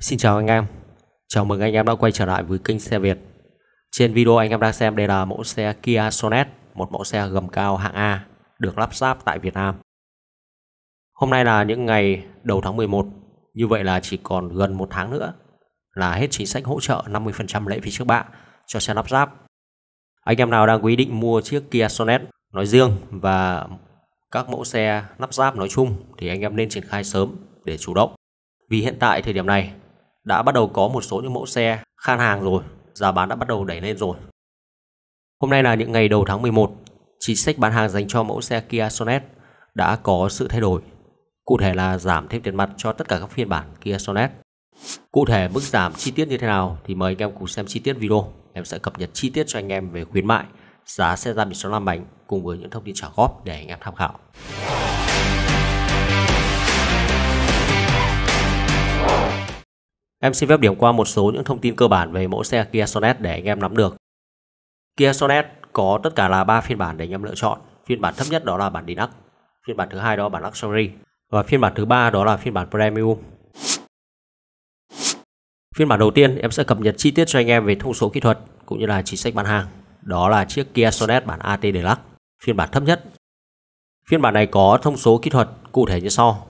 Xin chào anh em, chào mừng anh em đã quay trở lại với kênh xe Việt Trên video anh em đang xem đây là mẫu xe Kia Sonet Một mẫu xe gầm cao hạng A được lắp ráp tại Việt Nam Hôm nay là những ngày đầu tháng 11 Như vậy là chỉ còn gần một tháng nữa Là hết chính sách hỗ trợ 50% lệ phí trước bạ cho xe lắp ráp Anh em nào đang quý định mua chiếc Kia Sonet nói riêng Và các mẫu xe lắp ráp nói chung Thì anh em nên triển khai sớm để chủ động vì hiện tại thời điểm này đã bắt đầu có một số những mẫu xe khan hàng rồi, giá bán đã bắt đầu đẩy lên rồi. Hôm nay là những ngày đầu tháng 11, chính sách bán hàng dành cho mẫu xe Kia Sonet đã có sự thay đổi. Cụ thể là giảm thêm tiền mặt cho tất cả các phiên bản Kia Sonet. Cụ thể mức giảm chi tiết như thế nào thì mời anh em cùng xem chi tiết video. Em sẽ cập nhật chi tiết cho anh em về khuyến mại, giá xe ra biển số 5 bánh cùng với những thông tin trả góp để anh em tham khảo. Em xin phép điểm qua một số những thông tin cơ bản về mẫu xe Kia Sonet để anh em nắm được. Kia Sonet có tất cả là 3 phiên bản để anh em lựa chọn. Phiên bản thấp nhất đó là bản Deluxe, phiên bản thứ hai đó là bản Luxury và phiên bản thứ ba đó là phiên bản Premium. Phiên bản đầu tiên em sẽ cập nhật chi tiết cho anh em về thông số kỹ thuật cũng như là chính sách bán hàng. Đó là chiếc Kia Sonet bản AT Deluxe, phiên bản thấp nhất. Phiên bản này có thông số kỹ thuật cụ thể như sau.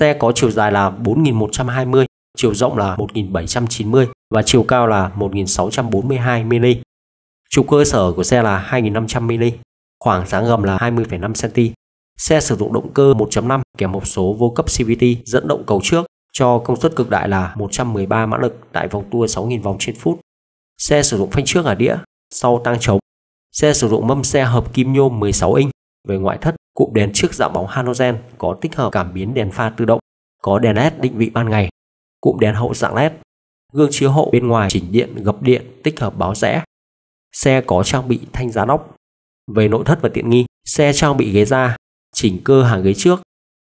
Xe có chiều dài là 4120 chiều rộng là 1790 và chiều cao là 1642 mm. Trục cơ sở của xe là 2500 mm, khoảng sáng gầm là 20,5 cm. Xe sử dụng động cơ 1.5 kèm hộp số vô cấp CVT dẫn động cầu trước cho công suất cực đại là 113 mã lực tại vòng tua 6.000 vòng trên phút. Xe sử dụng phanh trước ở đĩa, sau tăng trống. Xe sử dụng mâm xe hợp kim nhôm 16 inch. Về ngoại thất, cụm đèn trước dạng bóng halogen có tích hợp cảm biến đèn pha tự động, có đèn LED định vị ban ngày cụm đèn hậu dạng led, gương chiếu hậu bên ngoài chỉnh điện gập điện tích hợp báo rẽ. Xe có trang bị thanh giá nóc. Về nội thất và tiện nghi, xe trang bị ghế da, chỉnh cơ hàng ghế trước.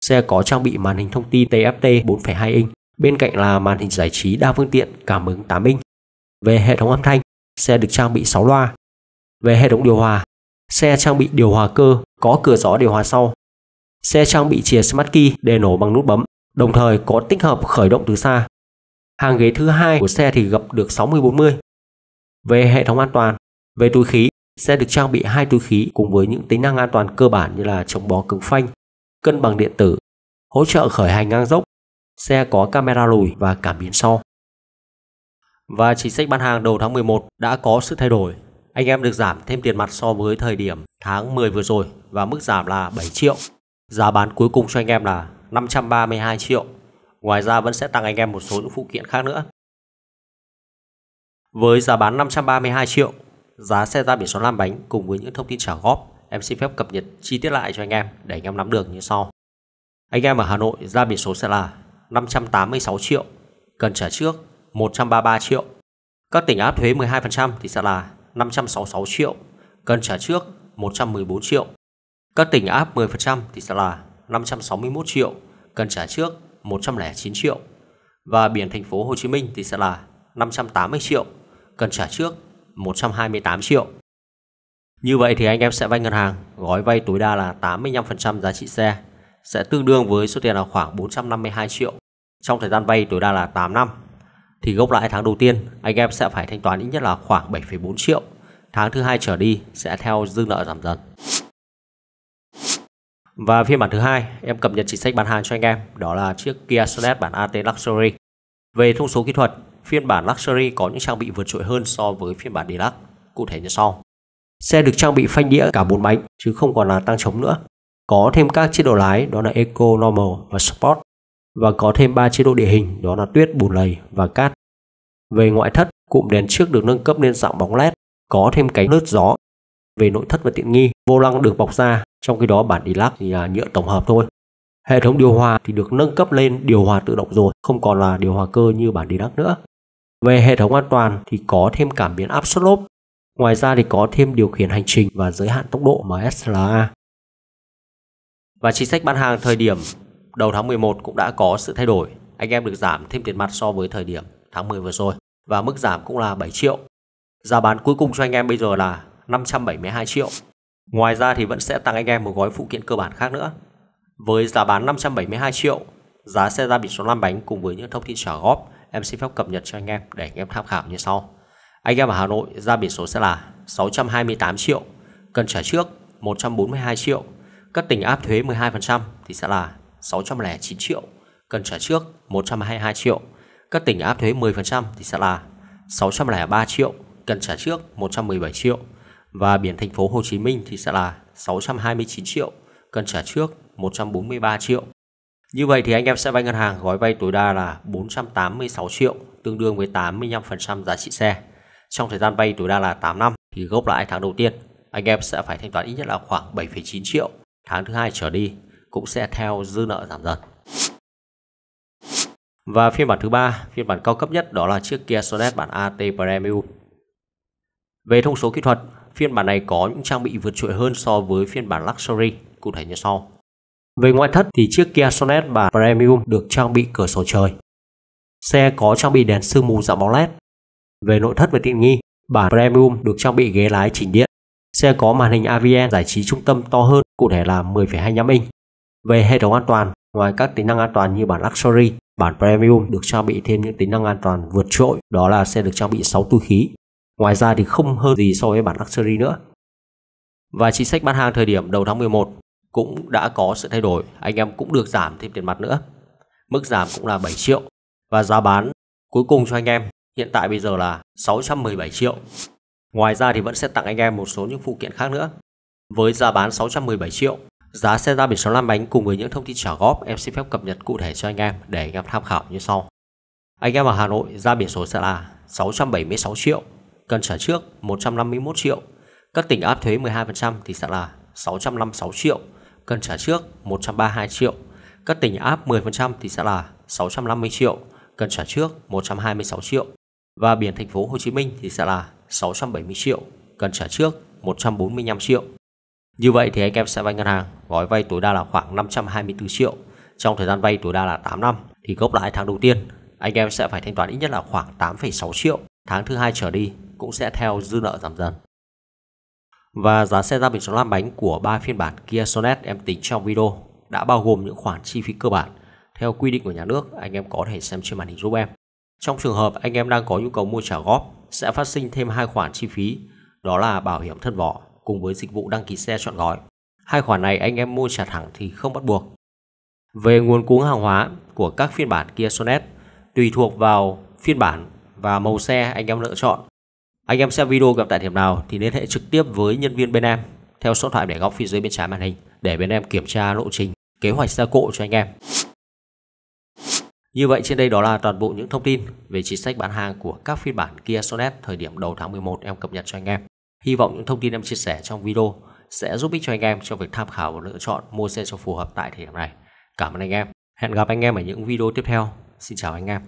Xe có trang bị màn hình thông tin TFT 4,2 inch, bên cạnh là màn hình giải trí đa phương tiện cảm ứng 8 inch. Về hệ thống âm thanh, xe được trang bị 6 loa. Về hệ thống điều hòa, xe trang bị điều hòa cơ có cửa gió điều hòa sau. Xe trang bị chìa smart key để nổ bằng nút bấm đồng thời có tích hợp khởi động từ xa. Hàng ghế thứ hai của xe thì gập được 60-40. Về hệ thống an toàn, về túi khí, xe được trang bị hai túi khí cùng với những tính năng an toàn cơ bản như là chống bó cứng phanh, cân bằng điện tử, hỗ trợ khởi hành ngang dốc, xe có camera lùi và cảm biến sau. Và chính sách bán hàng đầu tháng 11 đã có sự thay đổi. Anh em được giảm thêm tiền mặt so với thời điểm tháng 10 vừa rồi và mức giảm là 7 triệu. Giá bán cuối cùng cho anh em là 532 triệu. Ngoài ra vẫn sẽ tặng anh em một số những phụ kiện khác nữa. Với giá bán 532 triệu, giá xe ra biển số 5 bánh cùng với những thông tin trả góp, em xin phép cập nhật chi tiết lại cho anh em để anh em nắm được như sau. Anh em ở Hà Nội ra biển số sẽ là 586 triệu, cần trả trước 133 triệu. Các tỉnh áp thuế 12% thì sẽ là 566 triệu, cần trả trước 114 triệu. Các tỉnh áp 10% thì sẽ là 561 triệu, cần trả trước 109 triệu. Và biển thành phố Hồ Chí Minh thì sẽ là 580 triệu, cần trả trước 128 triệu. Như vậy thì anh em sẽ vay ngân hàng, gói vay tối đa là 85% giá trị xe, sẽ tương đương với số tiền là khoảng 452 triệu trong thời gian vay tối đa là 8 năm. Thì gốc lãi tháng đầu tiên anh em sẽ phải thanh toán ít nhất là khoảng 7,4 triệu. Tháng thứ hai trở đi sẽ theo dư nợ giảm dần. Và phiên bản thứ hai, em cập nhật chính sách bán hàng cho anh em, đó là chiếc Kia Sonet bản AT Luxury. Về thông số kỹ thuật, phiên bản Luxury có những trang bị vượt trội hơn so với phiên bản Deluxe, cụ thể như sau. Xe được trang bị phanh đĩa cả bốn bánh chứ không còn là tăng chống nữa. Có thêm các chế độ lái đó là Eco, Normal và Sport và có thêm 3 chế độ địa hình đó là tuyết, bùn lầy và cát. Về ngoại thất, cụm đèn trước được nâng cấp lên dạng bóng led, có thêm cánh lướt gió. Về nội thất và tiện nghi, vô lăng được bọc da trong khi đó bản Ilac thì à, nhựa tổng hợp thôi. Hệ thống điều hòa thì được nâng cấp lên điều hòa tự động rồi, không còn là điều hòa cơ như bản Ilac nữa. Về hệ thống an toàn thì có thêm cảm biến áp suất lốp. Ngoài ra thì có thêm điều khiển hành trình và giới hạn tốc độ MSLA. Và chính sách bán hàng thời điểm đầu tháng 11 cũng đã có sự thay đổi. Anh em được giảm thêm tiền mặt so với thời điểm tháng 10 vừa rồi và mức giảm cũng là 7 triệu. Giá bán cuối cùng cho anh em bây giờ là 572 triệu Ngoài ra thì vẫn sẽ tặng anh em một gói phụ kiện cơ bản khác nữa. Với giá bán 572 triệu, giá xe ra biển số 5 bánh cùng với những thông tin trả góp em xin phép cập nhật cho anh em để anh em tham khảo như sau. Anh em ở Hà Nội ra biển số sẽ là 628 triệu, cần trả trước 142 triệu, các tỉnh áp thuế 12% thì sẽ là 609 triệu, cần trả trước 122 triệu, các tỉnh áp thuế 10% thì sẽ là 603 triệu, cần trả trước 117 triệu và biển thành phố Hồ Chí Minh thì sẽ là 629 triệu, cần trả trước 143 triệu. Như vậy thì anh em sẽ vay ngân hàng gói vay tối đa là 486 triệu, tương đương với 85% giá trị xe. Trong thời gian vay tối đa là 8 năm thì gốc lãi tháng đầu tiên, anh em sẽ phải thanh toán ít nhất là khoảng 7,9 triệu. Tháng thứ hai trở đi cũng sẽ theo dư nợ giảm dần. Và phiên bản thứ ba, phiên bản cao cấp nhất đó là chiếc Kia Sonet bản AT Premium. Về thông số kỹ thuật, phiên bản này có những trang bị vượt trội hơn so với phiên bản Luxury, cụ thể như sau. Về ngoại thất thì chiếc Kia Sonet bản Premium được trang bị cửa sổ trời. Xe có trang bị đèn sương mù dạng bóng LED. Về nội thất và tiện nghi, bản Premium được trang bị ghế lái chỉnh điện. Xe có màn hình AVN giải trí trung tâm to hơn, cụ thể là 10,25 inch. Về hệ thống an toàn, ngoài các tính năng an toàn như bản Luxury, bản Premium được trang bị thêm những tính năng an toàn vượt trội, đó là xe được trang bị 6 túi khí, Ngoài ra thì không hơn gì so với bản luxury nữa. Và chính sách bán hàng thời điểm đầu tháng 11 cũng đã có sự thay đổi, anh em cũng được giảm thêm tiền mặt nữa. Mức giảm cũng là 7 triệu và giá bán cuối cùng cho anh em hiện tại bây giờ là 617 triệu. Ngoài ra thì vẫn sẽ tặng anh em một số những phụ kiện khác nữa. Với giá bán 617 triệu, giá xe ra biển số lăn bánh cùng với những thông tin trả góp em xin phép cập nhật cụ thể cho anh em để anh em tham khảo như sau. Anh em ở Hà Nội ra biển số sẽ là 676 triệu cần trả trước 151 triệu. Các tỉnh áp thuế 12% thì sẽ là 656 triệu, cần trả trước 132 triệu. Các tỉnh áp 10% thì sẽ là 650 triệu, cần trả trước 126 triệu. Và biển thành phố Hồ Chí Minh thì sẽ là 670 triệu, cần trả trước 145 triệu. Như vậy thì anh em sẽ vay ngân hàng, gói vay tối đa là khoảng 524 triệu. Trong thời gian vay tối đa là 8 năm thì gốc lãi tháng đầu tiên anh em sẽ phải thanh toán ít nhất là khoảng 8,6 triệu. Tháng thứ hai trở đi cũng sẽ theo dư nợ giảm dần. Và giá xe ra biển số 5 bánh của ba phiên bản Kia Sonet em tính trong video đã bao gồm những khoản chi phí cơ bản theo quy định của nhà nước anh em có thể xem trên màn hình giúp em. Trong trường hợp anh em đang có nhu cầu mua trả góp sẽ phát sinh thêm hai khoản chi phí đó là bảo hiểm thân vỏ cùng với dịch vụ đăng ký xe chọn gói. Hai khoản này anh em mua trả thẳng thì không bắt buộc. Về nguồn cung hàng hóa của các phiên bản Kia Sonet tùy thuộc vào phiên bản và màu xe anh em lựa chọn anh em xem video gặp tại điểm nào thì liên hệ trực tiếp với nhân viên bên em theo số điện thoại để góc phía dưới bên trái màn hình để bên em kiểm tra lộ trình, kế hoạch gia cộ cho anh em. Như vậy trên đây đó là toàn bộ những thông tin về chính sách bán hàng của các phiên bản Kia Sonet thời điểm đầu tháng 11 em cập nhật cho anh em. Hy vọng những thông tin em chia sẻ trong video sẽ giúp ích cho anh em trong việc tham khảo và lựa chọn mua xe cho phù hợp tại thời điểm này. Cảm ơn anh em. Hẹn gặp anh em ở những video tiếp theo. Xin chào anh em.